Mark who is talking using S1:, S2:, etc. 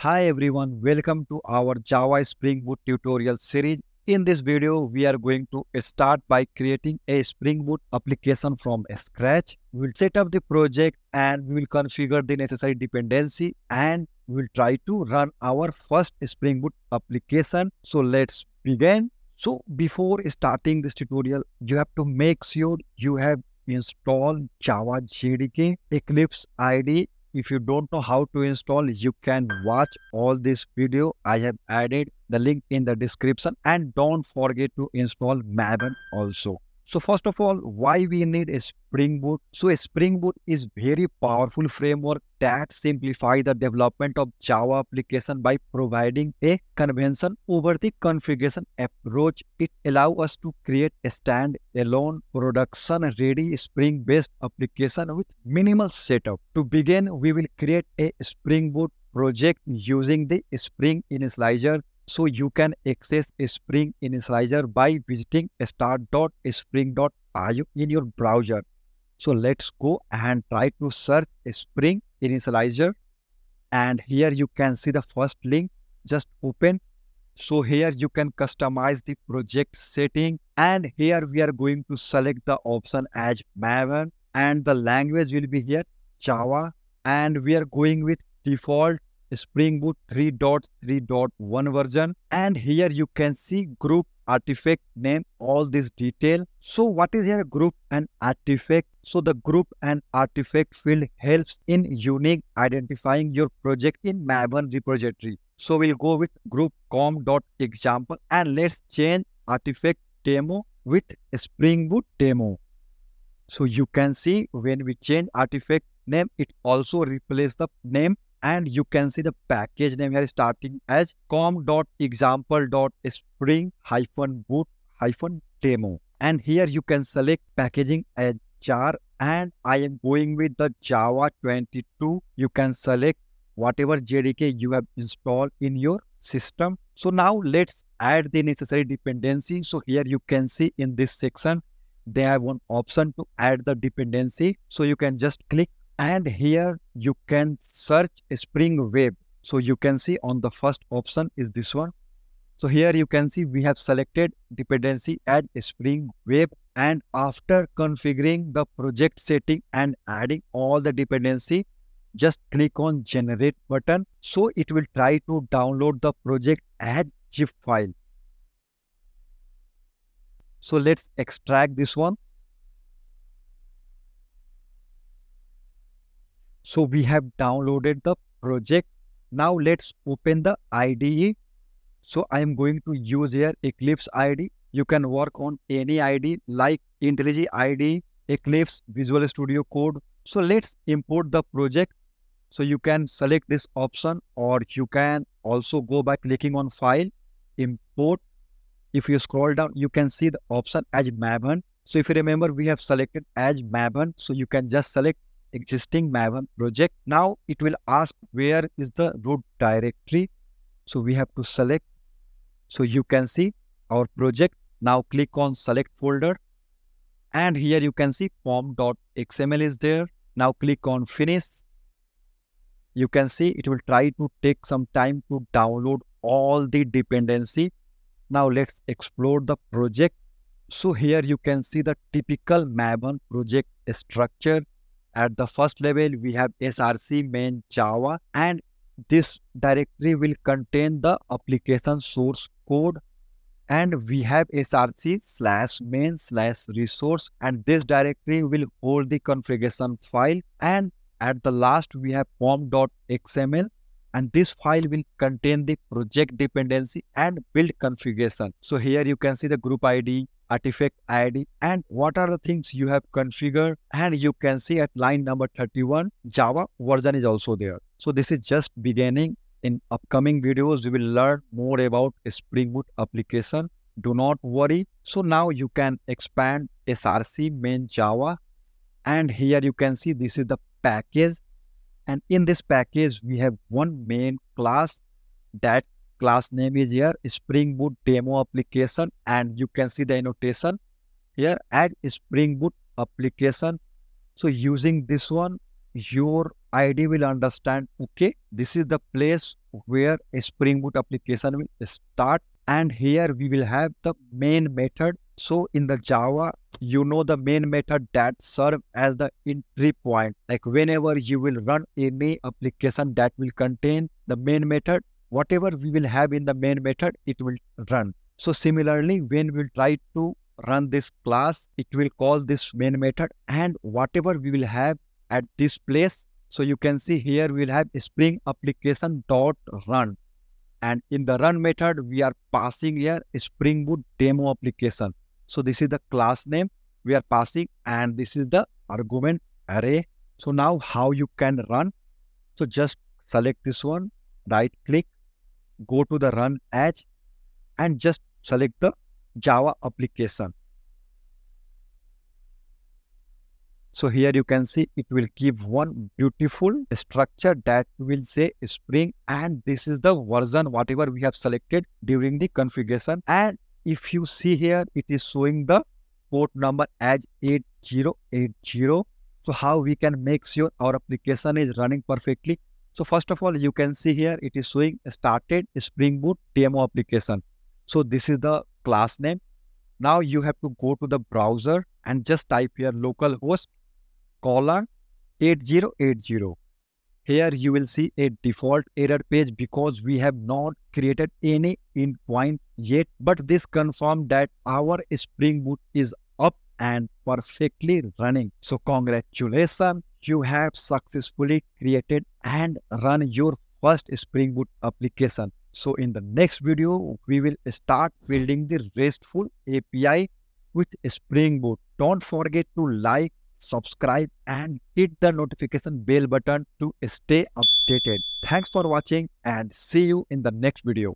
S1: Hi everyone, welcome to our Java Spring Boot tutorial series. In this video, we are going to start by creating a Spring Boot application from scratch. We will set up the project and we will configure the necessary dependency and we will try to run our first Spring Boot application. So let's begin. So before starting this tutorial, you have to make sure you have installed Java JDK, Eclipse IDE if you don't know how to install, you can watch all this video. I have added the link in the description and don't forget to install Maven also. So first of all, why we need a Spring Boot? So a Spring Boot is very powerful framework that simplify the development of Java application by providing a convention over the configuration approach. It allow us to create a stand-alone production-ready Spring-based application with minimal setup. To begin, we will create a Spring Boot project using the Spring Initializer so you can access Spring Initializer by visiting start.spring.io in your browser. So let's go and try to search Spring Initializer. And here you can see the first link. Just open. So here you can customize the project setting. And here we are going to select the option as Maven. And the language will be here, Java. And we are going with default Spring Boot 3.3.1 version. And here you can see group, artifact name, all this detail. So what is here group and artifact? So the group and artifact field helps in unique identifying your project in Maven repository. So we'll go with group and let's change artifact demo with Spring Boot demo. So you can see when we change artifact name, it also replaces the name and you can see the package name here starting as com.example.spring-boot-demo and here you can select packaging as jar and I am going with the Java 22. You can select whatever JDK you have installed in your system. So now let's add the necessary dependency. So here you can see in this section, they have one option to add the dependency. So you can just click and here you can search spring web so you can see on the first option is this one so here you can see we have selected dependency as spring web and after configuring the project setting and adding all the dependency just click on generate button so it will try to download the project as zip file so let's extract this one So we have downloaded the project. Now let's open the IDE. So I am going to use here Eclipse IDE. You can work on any IDE like IntelliJ ID, Eclipse, Visual Studio Code. So let's import the project. So you can select this option or you can also go by clicking on file, import. If you scroll down, you can see the option as Maven. So if you remember, we have selected as Maven. So you can just select existing Maven project. Now it will ask where is the root directory. So we have to select. So you can see our project. Now click on select folder. And here you can see form.xml is there. Now click on finish. You can see it will try to take some time to download all the dependency. Now let's explore the project. So here you can see the typical Maven project structure. At the first level, we have src main java and this directory will contain the application source code and we have src slash main slash resource and this directory will hold the configuration file and at the last we have pom.xml and this file will contain the project dependency and build configuration. So here you can see the group ID, artifact ID and what are the things you have configured and you can see at line number 31 Java version is also there. So this is just beginning. In upcoming videos, we will learn more about Spring Boot application. Do not worry. So now you can expand SRC main Java and here you can see this is the package and in this package, we have one main class. That class name is here, Spring Boot Demo Application. And you can see the annotation here as Spring Boot Application. So using this one, your ID will understand, okay, this is the place where a Spring Boot application will start. And here we will have the main method so in the Java, you know the main method that serve as the entry point. Like whenever you will run any application that will contain the main method, whatever we will have in the main method, it will run. So similarly, when we try to run this class, it will call this main method and whatever we will have at this place. So you can see here we'll have spring application dot run. And in the run method, we are passing here Spring Boot demo application. So this is the class name we are passing and this is the argument array. So now how you can run. So just select this one, right click, go to the run as and just select the Java application. So here you can see it will give one beautiful structure that will say Spring, and this is the version whatever we have selected during the configuration and if you see here it is showing the port number as 8080 so how we can make sure our application is running perfectly so first of all you can see here it is showing started spring boot demo application so this is the class name now you have to go to the browser and just type here localhost colon 8080 here you will see a default error page because we have not created any in point yet, but this confirmed that our Spring Boot is up and perfectly running. So congratulations, you have successfully created and run your first Spring Boot application. So in the next video, we will start building the RESTful API with Spring Boot. Don't forget to like, subscribe and hit the notification bell button to stay updated. Thanks for watching and see you in the next video.